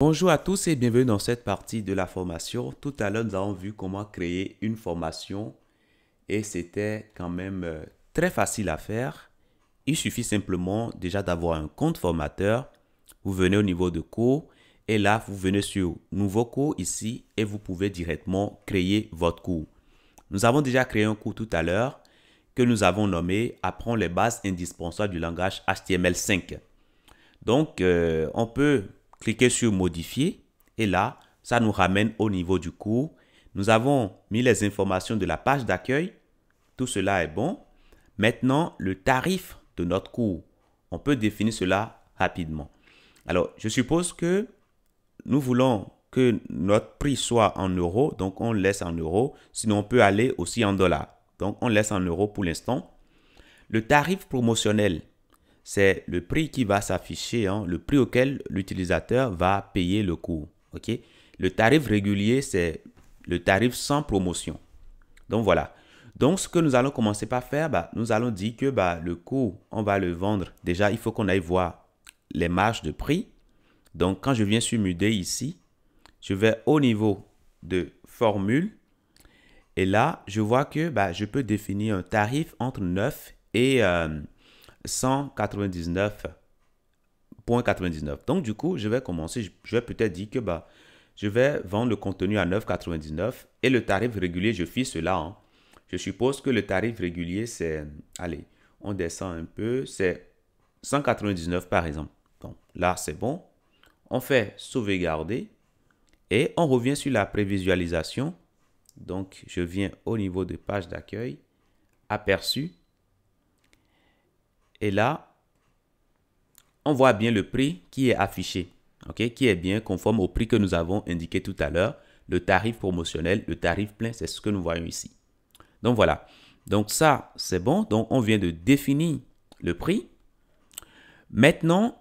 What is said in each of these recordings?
Bonjour à tous et bienvenue dans cette partie de la formation. Tout à l'heure, nous avons vu comment créer une formation et c'était quand même euh, très facile à faire. Il suffit simplement déjà d'avoir un compte formateur. Vous venez au niveau de cours et là, vous venez sur Nouveau cours ici et vous pouvez directement créer votre cours. Nous avons déjà créé un cours tout à l'heure que nous avons nommé Apprendre les bases indispensables du langage HTML5. Donc, euh, on peut Cliquez sur Modifier et là, ça nous ramène au niveau du cours. Nous avons mis les informations de la page d'accueil. Tout cela est bon. Maintenant, le tarif de notre cours. On peut définir cela rapidement. Alors, je suppose que nous voulons que notre prix soit en euros, donc on laisse en euros. Sinon, on peut aller aussi en dollars. Donc, on laisse en euros pour l'instant. Le tarif promotionnel, c'est le prix qui va s'afficher, hein, le prix auquel l'utilisateur va payer le cours. Le tarif régulier, c'est le tarif sans promotion. Donc voilà. Donc ce que nous allons commencer par faire, bah, nous allons dire que bah, le coût, on va le vendre. Déjà, il faut qu'on aille voir les marges de prix. Donc quand je viens sur Mudé ici, je vais au niveau de formule. Et là, je vois que bah, je peux définir un tarif entre 9 et... Euh, 199,99. Donc du coup, je vais commencer, je vais peut-être dire que bah, je vais vendre le contenu à 9,99 et le tarif régulier, je fais cela. Hein. Je suppose que le tarif régulier, c'est, allez, on descend un peu, c'est 199 par exemple. Donc là, c'est bon. On fait sauvegarder et on revient sur la prévisualisation. Donc, je viens au niveau de page d'accueil, aperçu, et là, on voit bien le prix qui est affiché, ok, qui est bien conforme au prix que nous avons indiqué tout à l'heure. Le tarif promotionnel, le tarif plein, c'est ce que nous voyons ici. Donc voilà. Donc ça, c'est bon. Donc on vient de définir le prix. Maintenant,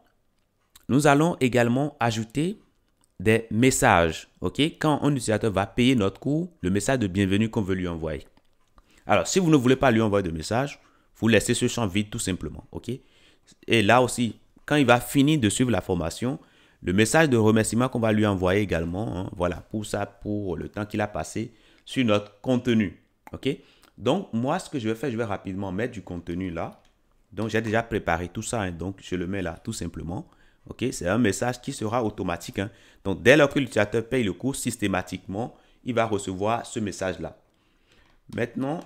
nous allons également ajouter des messages. OK? Quand un utilisateur va payer notre cours, le message de bienvenue qu'on veut lui envoyer. Alors, si vous ne voulez pas lui envoyer de message, vous laissez ce champ vide tout simplement. OK Et là aussi, quand il va finir de suivre la formation, le message de remerciement qu'on va lui envoyer également, hein, voilà, pour ça, pour le temps qu'il a passé sur notre contenu. OK Donc, moi, ce que je vais faire, je vais rapidement mettre du contenu là. Donc, j'ai déjà préparé tout ça. Hein, donc, je le mets là, tout simplement. OK C'est un message qui sera automatique. Hein. Donc, dès lors que l'utilisateur paye le cours, systématiquement, il va recevoir ce message là. Maintenant,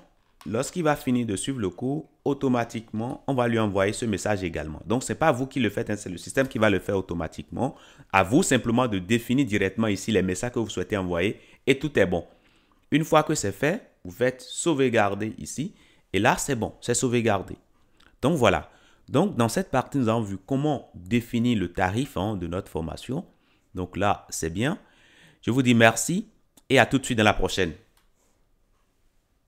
lorsqu'il va finir de suivre le cours, automatiquement, on va lui envoyer ce message également. Donc, ce n'est pas vous qui le faites, hein, c'est le système qui va le faire automatiquement. À vous simplement de définir directement ici les messages que vous souhaitez envoyer et tout est bon. Une fois que c'est fait, vous faites sauvegarder ici et là, c'est bon, c'est sauvegardé. Donc, voilà. Donc, dans cette partie, nous avons vu comment définir le tarif hein, de notre formation. Donc là, c'est bien. Je vous dis merci et à tout de suite dans la prochaine.